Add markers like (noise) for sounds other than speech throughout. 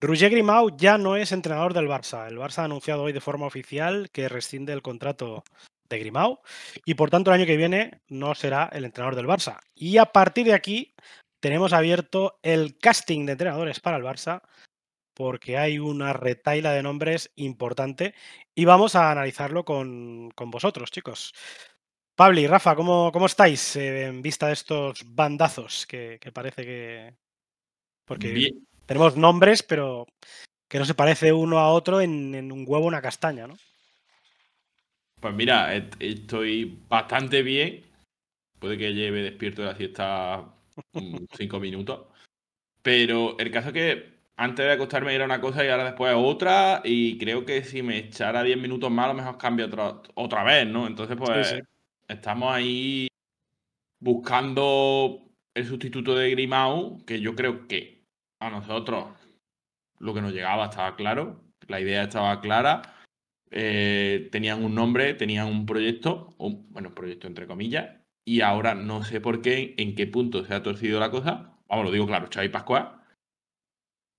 Roger Grimaud ya no es entrenador del Barça. El Barça ha anunciado hoy de forma oficial que rescinde el contrato de Grimaud. y por tanto el año que viene no será el entrenador del Barça. Y a partir de aquí tenemos abierto el casting de entrenadores para el Barça porque hay una retaila de nombres importante y vamos a analizarlo con, vosotros, chicos. Pablo y Rafa, ¿cómo, estáis eh, en vista de estos bandazos que, parece que... Porque tenemos nombres, pero que no se parece uno a otro en, un huevo, una castaña, ¿no? Pues mira, estoy bastante bien. Puede que lleve despierto de la siesta mm, cinco minutos. Pero el caso es que antes de acostarme era una cosa y ahora después otra. Y creo que si me echara 10 minutos más, a lo mejor cambio otra, otra vez, ¿no? Entonces, pues estamos ahí buscando el sustituto de Grimau, que yo creo que a nosotros lo que nos llegaba estaba claro, la idea estaba clara. Eh, tenían un nombre, tenían un proyecto, un, bueno, proyecto entre comillas, y ahora no sé por qué, en qué punto se ha torcido la cosa. Vamos, lo digo claro, Xavi Pascual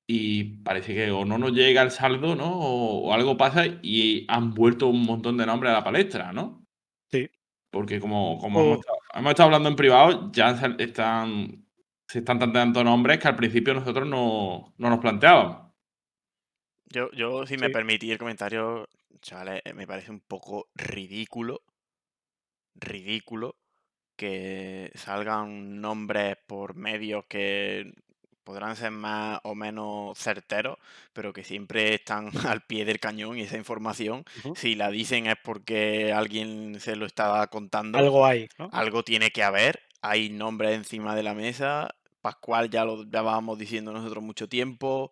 y parece que o no nos llega el saldo, ¿no? O, algo pasa y han vuelto un montón de nombres a la palestra, ¿no? Sí. Porque como, como hemos, estado, hablando en privado, ya están, se están tanteando nombres que al principio nosotros no, nos planteábamos. Yo, yo si me permití el comentario, chavales, eh, me parece un poco ridículo, ridículo que salgan nombres por medios que podrán ser más o menos certeros, pero que siempre están (laughs) al pie del cañón y esa información, si la dicen es porque alguien se lo estaba contando. Algo hay. Algo tiene que haber. Hay nombres encima de la mesa. Pascual ya lo llevábamos diciendo nosotros mucho tiempo.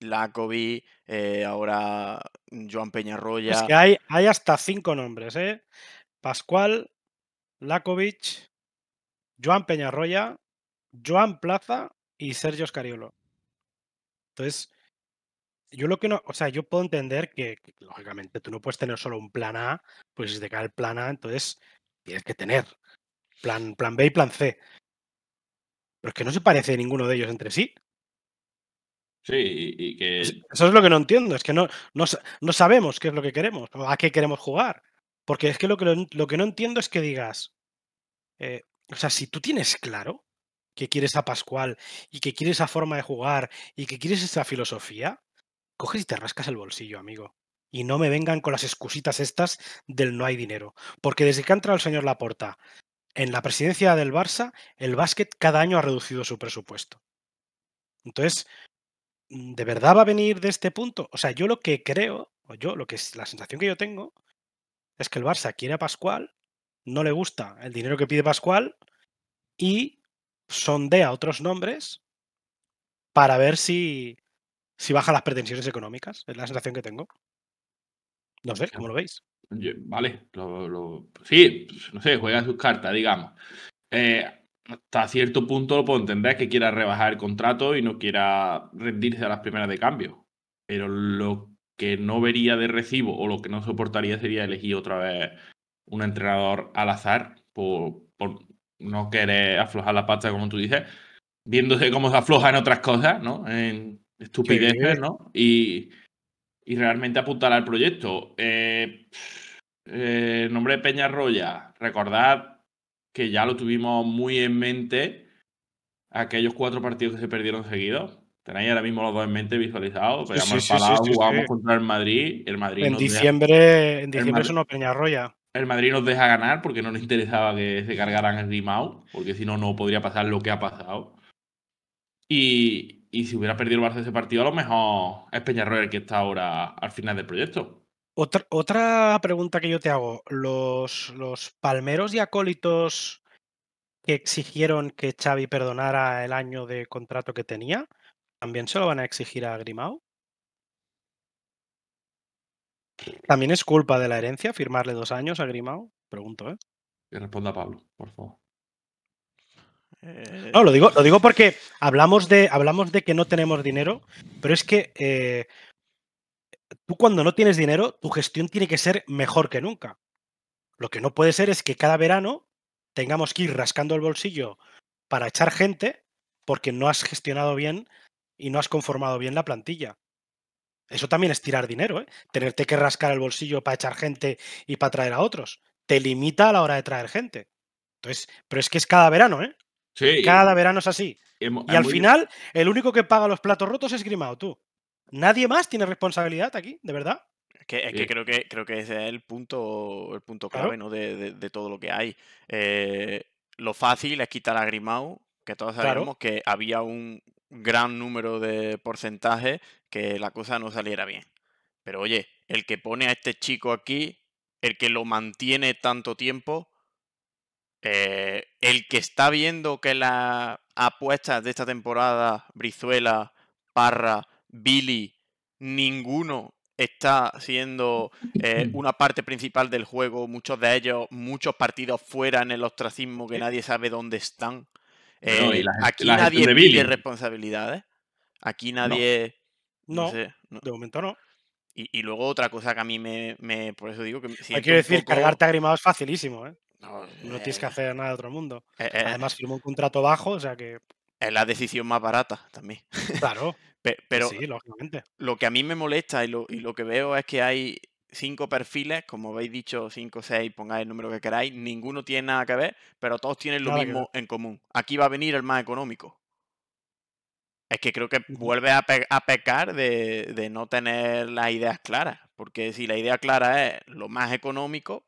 Lacobi, eh, ahora Joan Peñarroya. Es que hay, hay hasta cinco nombres, ¿eh? Pascual, Lakovic, Joan Peñarroya, Joan Plaza y Sergio Oscariolo. Entonces, yo lo que no, o sea, yo puedo entender que, lógicamente tú no puedes tener solo un plan A, pues si te cae el plan A, entonces tienes que tener plan, plan B y plan C. Pero es que no se parece ninguno de ellos entre sí. Sí, y, que... Eso es lo que no entiendo, es que no, no, sabemos qué es lo que queremos, a qué queremos jugar. Porque es que lo que, no entiendo es que digas, eh, o sea, si tú tienes claro que quieres a Pascual y que quieres esa forma de jugar y que quieres esa filosofía, coges y te rascas el bolsillo, amigo. Y no me vengan con las excusitas estas del no hay dinero. Porque desde que ha entrado el señor Laporta en la presidencia del Barça, el básquet cada año ha reducido su presupuesto. Entonces, mm, ¿de verdad va a venir de este punto? O sea, yo lo que creo, o yo lo que es la sensación que yo tengo, es que el Barça quiere a Pascual, no le gusta el dinero que pide Pascual y sondea otros nombres para ver si, si baja las pretensiones económicas. Es la sensación que tengo. No sé, ¿cómo lo veis? vale, lo, sí, pues, no sé, juega sus cartas, digamos. Eh, hasta cierto punto lo puedo entender que quiera rebajar el contrato y no quiera rendirse a las primeras de cambio. Pero lo que no vería de recibo o lo que no soportaría sería elegir otra vez un entrenador al azar por, por no querer aflojar la pasta, como tú dices, viéndose cómo se afloja en otras cosas, ¿no? En estupideces, ¿no? Y, realmente apuntar al proyecto. Eh, eh nombre de Peñarroya, recordad que ya lo tuvimos muy en mente aquellos cuatro partidos que se perdieron seguidos. Tenéis ahora mismo los dos en mente visualizados. Pegamos el jugamos contra el Madrid. El Madrid en, diciembre, en diciembre, en diciembre Peñarroya. El Madrid nos deja ganar porque no nos interesaba que se cargaran a Rimao, porque si no, no podría pasar lo que ha pasado. Y, si hubiera perdido el Barça ese partido, a lo mejor es Peñarroel el que está ahora al final del proyecto. Otra, otra pregunta que yo te hago. Los, los palmeros y acólitos que exigieron que Xavi perdonara el año de contrato que tenía, ¿también se lo van a exigir a Grimao? ¿También es culpa de la herencia firmarle dos años a Grimao? Pregunto, ¿eh? Que responda Pablo, por favor. Eh, no, lo digo, lo digo porque hablamos de, hablamos de que no tenemos dinero, pero es que eh, tú cuando no tienes dinero, tu gestión tiene que ser mejor que nunca. Lo que no puede ser es que cada verano tengamos que ir rascando el bolsillo para echar gente porque no has gestionado bien y no has conformado bien la plantilla. Eso también es tirar dinero, ¿eh? Tenerte que rascar el bolsillo para echar gente y para traer a otros. Te limita a la hora de traer gente. Entonces, pero es que es cada verano, ¿eh? Sí. Cada verano es así. y al final, el único que paga los platos rotos es Grimao, tú. Nadie más tiene responsabilidad aquí, de verdad. Es que, creo que creo que ese es el punto, el punto clave, ¿no? De, todo lo que hay. Eh, lo fácil es quitar a Grimao, que todos sabemos que había un, gran número de porcentajes que la cosa no saliera bien. Pero oye, el que pone a este chico aquí, el que lo mantiene tanto tiempo, eh, el que está viendo que las apuestas de esta temporada, Brizuela, Parra, Billy, ninguno está siendo eh, (laughs) una parte principal del juego, muchos de ellos, muchos partidos fuera en el ostracismo que nadie sabe dónde están. Eh, aquí nadie tiene responsabilidades. Aquí nadie. No, de momento no. Y, luego otra cosa que a mí me. por eso digo que. Hay decir, cargarte a Grimado es facilísimo, ¿eh? No, eh, tienes que hacer nada de otro mundo. Además, firmó un contrato bajo, o sea que. Es la decisión más barata también. Claro. (laughs) pero, sí, lógicamente. lo que a mí me molesta y lo, y lo que veo es que hay cinco perfiles, como habéis dicho, cinco, seis, pongáis el número que queráis, ninguno tiene nada que ver, pero todos tienen lo mismo en común. Aquí va a venir el más económico. Es que creo que vuelve a, pecar de, no tener las ideas claras, porque si la idea clara es lo más económico,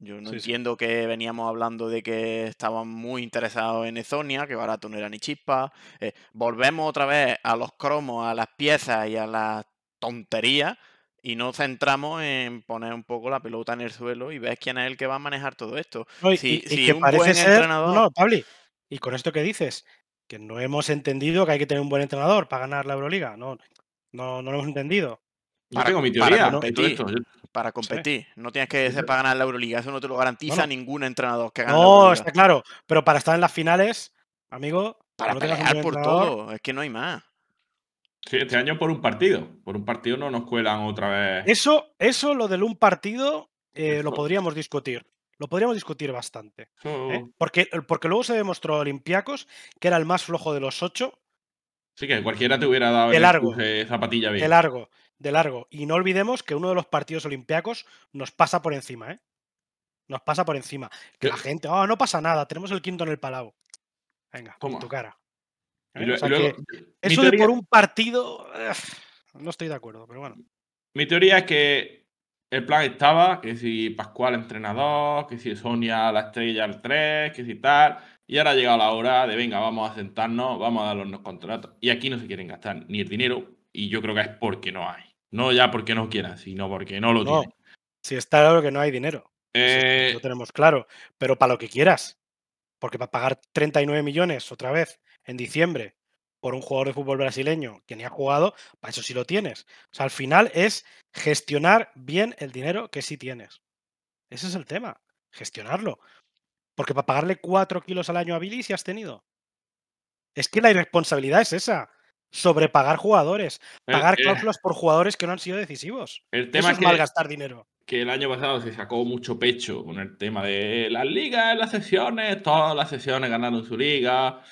yo no entiendo que veníamos hablando de que estaban muy interesados en Ezonia, que barato no era ni chispa. Eh, volvemos otra vez a los cromos, a las piezas y a las tonterías y no centramos en poner un poco la pelota en el suelo y ves quién es el que va a manejar todo esto. No, y, y, parece No, y con esto que dices, que no hemos entendido que hay que tener un buen entrenador para ganar la Euroliga. No, no, no lo hemos entendido. Yo tengo mi teoría. Para competir, No tienes que ser para ganar la Euroliga. Eso no te lo garantiza ningún entrenador que gane No, está claro. Pero para estar en las finales, amigo... Para no pelear por todo. Es que no hay más. Sí, este año por un partido. Por un partido no nos cuelan otra vez. Eso, eso lo del un partido eh, lo podríamos discutir. Lo podríamos discutir bastante. ¿eh? Porque, eh, porque luego se demostró a Olympiacos que era el más flojo de los ocho. Sí, que cualquiera te hubiera dado el largo, zapatilla bien. De largo, de largo. Y no olvidemos que uno de los partidos olimpiacos nos pasa por encima, ¿eh? Nos pasa por encima. Que la gente, oh, no pasa nada, tenemos el quinto en el Palau. Venga, con tu cara. ¿eh? eso de por un partido, no estoy de acuerdo, pero bueno. Mi teoría es que el plan estaba, que si Pascual entrenador, que si Sonia la estrella al 3, que si tal, y ahora ha llegado la hora de, venga, vamos a sentarnos, vamos a darnos los contratos. Y aquí no se quieren gastar ni el dinero, y yo creo que es porque no hay. No ya porque no quieran, sino porque no lo tienen. Si está claro que no hay dinero. Eh lo tenemos claro. Pero para lo que quieras. Porque para pagar 39 millones otra vez en diciembre por un jugador de fútbol brasileño que ni ha jugado, para eso sí lo tienes. O sea, al final es gestionar bien el dinero que sí tienes. Ese es el tema, gestionarlo. Porque para pagarle cuatro kilos al año a Billy si has tenido. Es que la irresponsabilidad es esa. Sobrepagar jugadores. Pagar eh, por jugadores que no han sido decisivos. El tema es malgastar dinero. Que el año pasado se sacó mucho pecho con el tema de las ligas, las sesiones, todas las sesiones ganaron su liga,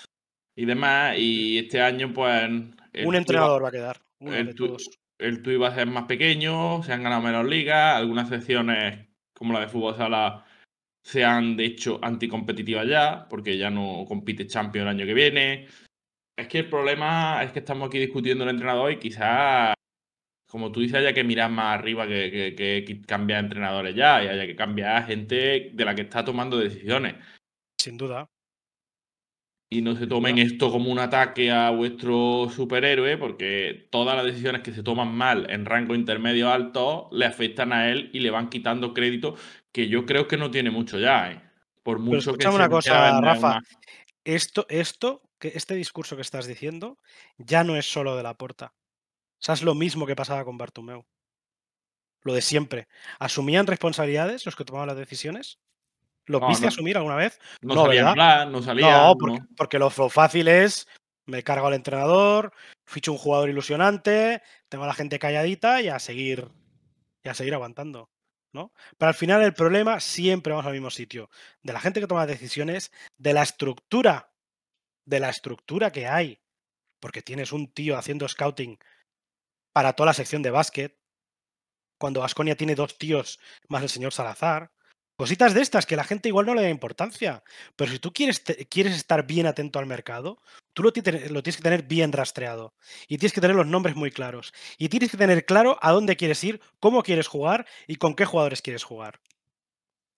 y demás. Y este año, pues. Un entrenador va, a quedar. El, tu, el va a ser más pequeño, se han ganado menos ligas, algunas secciones como la de fútbol sala se han de hecho anticompetitivas ya, porque ya no compite Champions el año que viene. Es que el problema es que estamos aquí discutiendo el entrenador y quizás, como tú dices, haya que mirar más arriba que, que, que cambiar entrenadores ya y haya que cambiar gente de la que está tomando decisiones. Sin duda y no se tomen esto como un ataque a vuestro superhéroe, porque todas las decisiones que se toman mal en rango intermedio alto le afectan a él y le van quitando crédito, que yo creo que no tiene mucho ya. ¿eh? Por mucho Pero que una cosa, Rafa. (laughs) Esto, esto, que este discurso que estás diciendo, ya no es solo de la puerta. O es lo mismo que pasaba con Bartumeu. Lo de siempre. Asumían responsabilidades los que tomaban las decisiones, ¿Lo viste asumir alguna vez? No, salía no porque, lo, fácil es, me cargo al entrenador, ficho un jugador ilusionante, tengo a la gente calladita y a seguir, y a seguir aguantando. ¿no? Pero al final el problema siempre vamos al mismo sitio, de la gente que toma decisiones, de la estructura, de la estructura que hay, porque tienes un tío haciendo scouting para toda la sección de básquet, cuando Vasconia tiene dos tíos más el señor Salazar, Cositas de estas que la gente igual no le da importancia. Pero si tú quieres, quieres estar bien atento al mercado, tú lo, tienes que tener bien rastreado. Y tienes que tener los nombres muy claros. Y tienes que tener claro a dónde quieres ir, cómo quieres jugar y con qué jugadores quieres jugar.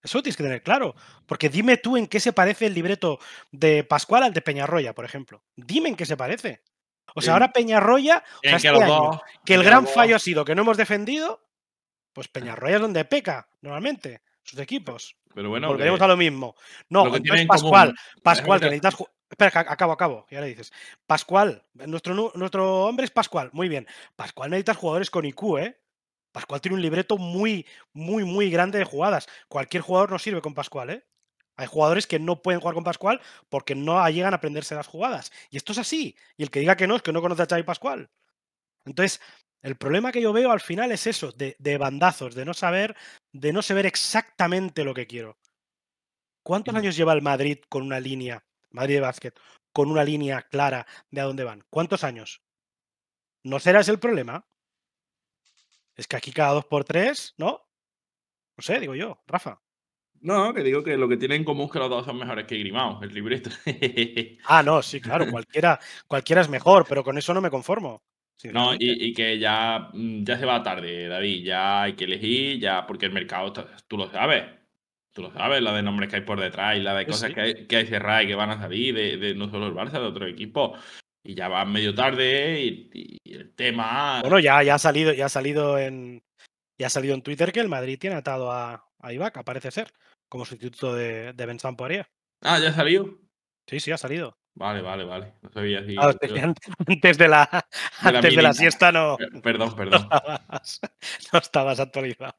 Eso tienes que tener claro. Porque dime tú en qué se parece el libreto de Pascual al de Peñarroya, por ejemplo. Dime en qué se parece. O sea, ahora Peñarroya, que, el gran fallo ha sido que no hemos defendido, pues (laughs) Peñarroya es donde peca, normalmente sus equipos. Pero bueno, volveremos eh, a lo mismo. No, Pascual. Pascual, (laughs) que necesitas. Espera, acabo, acabo. Ya le dices. Pascual, nuestro, nuestro hombre es Pascual. Muy bien. Pascual necesitas jugadores con IQ, ¿eh? Pascual tiene un libreto muy, muy, muy grande de jugadas. Cualquier jugador no sirve con Pascual, ¿eh? Hay jugadores que no pueden jugar con Pascual porque no llegan a aprenderse las jugadas. Y esto es así. Y el que diga que no es que no conoce a Xavi Pascual. Entonces, el problema que yo veo al final es eso, de, bandazos, de no saber, de no saber exactamente lo que quiero. ¿Cuántos años lleva el Madrid con una línea, Madrid de básquet, con una línea clara de a dónde van? ¿Cuántos años? ¿No será ese el problema? Es que aquí cada dos por tres, ¿no? No sé, digo yo, Rafa. No, que digo que lo que tienen en común es que los dos son mejores que Grimao, el libreto. ah, no, sí, claro, (laughs) cualquiera, cualquiera es mejor, pero con eso no me conformo. No, y, que ya, mm, ya se va tarde, David. Ya hay que elegir, ya, porque el mercado, tú lo sabes. Tú lo sabes, la de nombres que hay por detrás y la de cosas que, hay, que hay cerradas y que van a salir de, no solo el Barça, de otro equipo, y ya va medio tarde y, el tema. Bueno, ya, ya ha salido, ya ha salido en. Ya ha salido en Twitter que el Madrid tiene atado a, a Ibaka, parece ser, como sustituto de, de Poirier. Ah, ya ha salido. Sí, sí, ha salido. Vale, vale, vale. No sabía si. (laughs) antes de la, siesta no. Perdón, perdón. (laughs) No estabas, actualizado.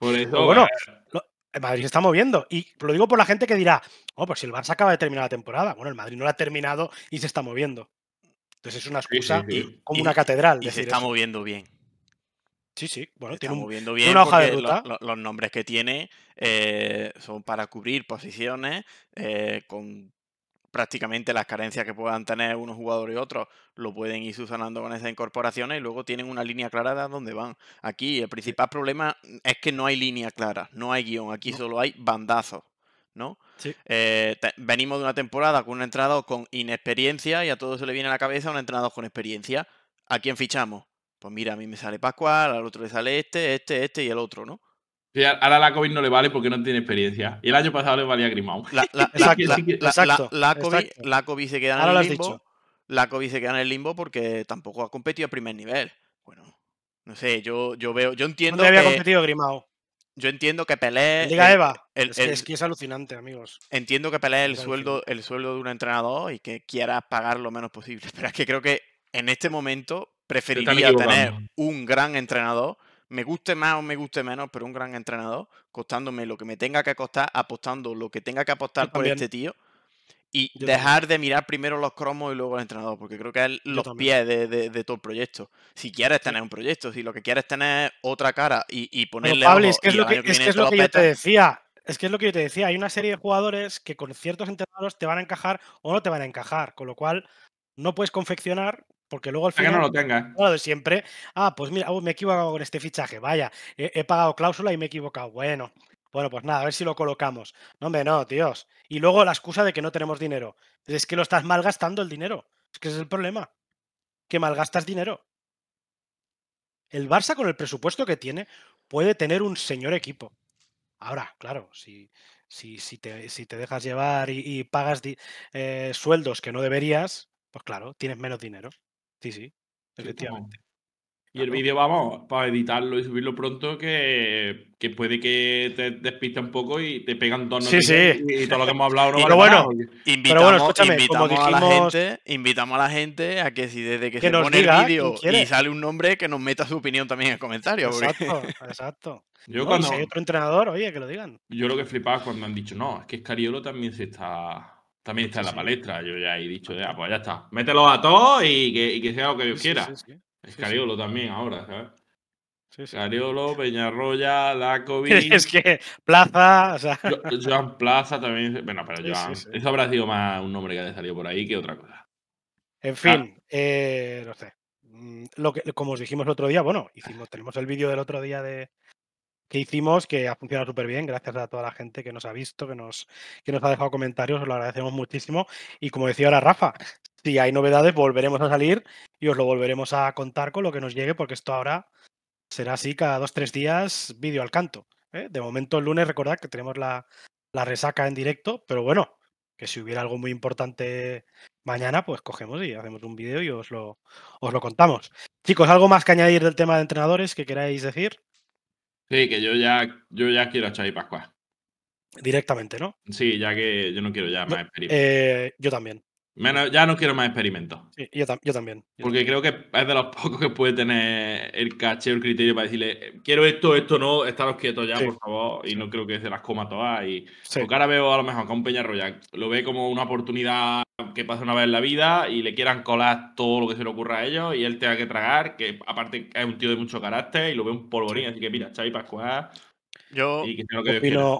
bueno, el Madrid se está moviendo. Y lo digo por la gente que dirá, oh, pues si el Barça acaba de terminar la temporada. Bueno, el Madrid no la ha terminado y se está moviendo. Entonces es una excusa como una catedral. Y se está moviendo bien. Sí, sí. Bueno, tiene, moviendo bien una hoja de ruta. los nombres que tiene eh, son para cubrir posiciones eh, con prácticamente las carencias que puedan tener unos jugadores y otros lo pueden ir subsanando con esas incorporaciones y luego tienen una línea clara de dónde van. Aquí el principal problema mm, es que no hay línea clara, no hay guión, aquí solo hay bandazos. ¿no? Eh, venimos de una temporada con un entrenador con inexperiencia y a todos se le viene a la cabeza un entrenador con experiencia. ¿A quién fichamos? Pues mira, a mí me sale Pascual, al otro le sale este, este, este y el otro, ¿no? Ahora la COVID no le vale porque no tiene experiencia. Y el año pasado le valía Grimao. La, exacto, la, COVID, se queda en el limbo. La COVID se queda en el limbo porque tampoco ha competido a primer nivel. Bueno, no sé, yo, yo veo, yo entiendo. No había competido Grimao. Yo entiendo que Pelé. Diga, Eva. es, que, es, alucinante, amigos. Entiendo que Pelé el sueldo, el sueldo de un entrenador y que quiera pagar lo menos posible. (laughs) Pero es que creo que en este momento preferiría tener un gran entrenador me guste más o me guste menos, pero un gran entrenador, costándome lo que me tenga que costar, apostando lo que tenga que apostar por este tío. Y dejar de mirar primero los cromos y luego el entrenador, porque creo que es los pies de, todo el proyecto. Si quieres tener un proyecto, si lo que quieres tener otra cara y, ponerle. Pablo, es que es lo que, lo que yo te decía. Es que es lo que yo te decía. Hay una serie de jugadores que con ciertos entrenadores te van a encajar o no te van a encajar. Con lo cual, no puedes confeccionar porque luego al final. Que no lo pues, tenga. siempre. Ah, pues mira, oh, me he equivocado con este fichaje. Vaya, he, pagado cláusula y me he equivocado. Bueno, bueno, pues nada, a ver si lo colocamos. No, hombre, no, tíos. Y luego la excusa de que no tenemos dinero. Es que lo estás malgastando el dinero. Es que ese es el problema. Que malgastas dinero. El Barça, con el presupuesto que tiene, puede tener un señor equipo. Ahora, claro, si, si, si, te, si te, dejas llevar y, pagas eh, sueldos que no deberías, pues claro, tienes menos dinero. Sí, sí, efectivamente. y el vídeo, vamos, para editarlo y subirlo pronto, que, puede que te despista un poco y te pegan dos sí, sí. Y, todo lo que hemos hablado no (laughs) pero, bueno, invitamos, invitamos a la gente, invitamos a la gente a que si desde que, se pone el vídeo y sale un nombre, que nos meta su opinión también en comentarios. Exacto, (laughs) exacto. Yo cuando, otro entrenador, oye, que lo digan. Yo lo que flipaba cuando han dicho, no, es que Escariolo también se está también está en la palestra, yo ya he dicho, ya, pues ya está. Mételo a todos y que, sea lo que yo quiera. Es Cariolo también ahora, ¿sabes? Sí, sí. Cariolo, Peñarroya, Lacovic. (laughs) es que Plaza, o Joan Plaza también. Bueno, pero Joan. eso habrá sido más un nombre que haya salido por ahí que otra cosa. En ah. fin, eh, no sé. Mm, lo que, como os dijimos el otro día, bueno, hicimos, tenemos el vídeo del otro día de, que hicimos, que ha funcionado súper bien, gracias a toda la gente que nos ha visto, que nos, que nos ha dejado comentarios, os lo agradecemos muchísimo. Y como decía ahora Rafa, si hay novedades, volveremos a salir y os lo volveremos a contar con lo que nos llegue, porque esto ahora será así cada dos, tres días, vídeo al canto. ¿eh? De momento el lunes, recordad que tenemos la, resaca en directo, pero bueno, que si hubiera algo muy importante mañana, pues cogemos y hacemos un vídeo y os lo, os lo contamos. Chicos, ¿algo más que añadir del tema de entrenadores que queráis decir? Sí, que yo ya, yo ya quiero a Xavi Pascual. Directamente, ¿no? Sí, ya que yo no quiero ya más no, eh, yo también ya no quiero más experimentos. yo, también. Porque creo que es de los pocos que puede tener el caché o el criterio para decirle, eh, quiero esto, esto no, estaros quietos ya, por favor. Y no creo que se las coma todas. Y porque ahora veo a lo mejor con un royal lo ve como una oportunidad que pasa una vez en la vida y le quieran colar todo lo que se le ocurra a ellos y él tenga que tragar, que aparte es un tío de mucho carácter y lo ve un polvorín. Así que mira, Chavi Pascual yo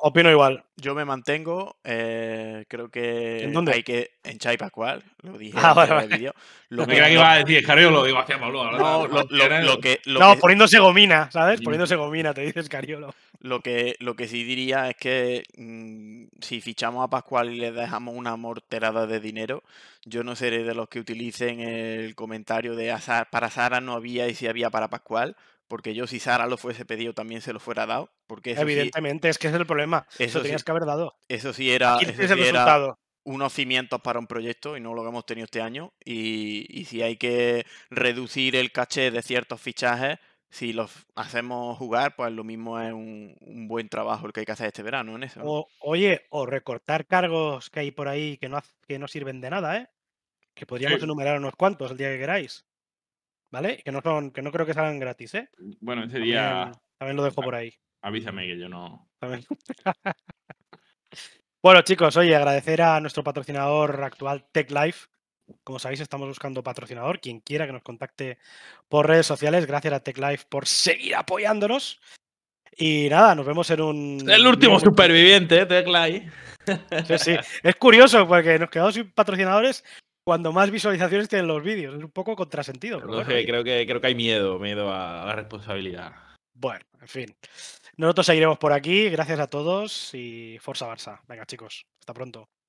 opino, igual. Yo me mantengo, eh, creo que hay que en Pascual, lo dije ah, en el vídeo. (laughs) Lo que, que iba a decir, Cariolo, digo hacia Pablo. No, poniéndose gomina, ¿sabes? Poniéndose gomina, te dices Cariolo. Lo que, lo que sí diría es que mm, si fichamos a Pascual y le dejamos una morterada de dinero, yo no seré de los que utilicen el comentario de para Sara no había y si había para Pascual porque yo si Sara lo fuese pedido también se lo fuera dado. Evidentemente, es que es el problema. Eso, tenías que haber dado. Eso sí era, unos cimientos para un proyecto y no lo que hemos tenido este año. Y, si hay que reducir el caché de ciertos fichajes, si los hacemos jugar, pues lo mismo es un, buen trabajo el que hay que hacer este verano en eso. oye, o recortar cargos que hay por ahí que no, que no sirven de nada, ¿eh? Que podríamos enumerar unos cuantos el día que queráis. ¿vale? Que no son, que no creo que salgan gratis, ¿eh? Mm, bueno, ese día. También, lo dejo por ahí. Avísame que yo no. (laughs) bueno, chicos, oye, agradecer a nuestro patrocinador actual, TechLife. Como sabéis, estamos buscando patrocinador. Quien quiera que nos contacte por redes sociales, gracias a TechLife por seguir apoyándonos. Y nada, nos vemos en un. El último superviviente, ¿eh? TechLife. sí, sí. Es curioso porque nos quedamos sin patrocinadores cuando más visualizaciones tienen los vídeos. Es un poco contrasentido. Eh, creo, que, creo que hay miedo, miedo a la responsabilidad. Bueno, en fin. Nosotros seguiremos por aquí. Gracias a todos y Forza Barça. Venga, chicos, hasta pronto.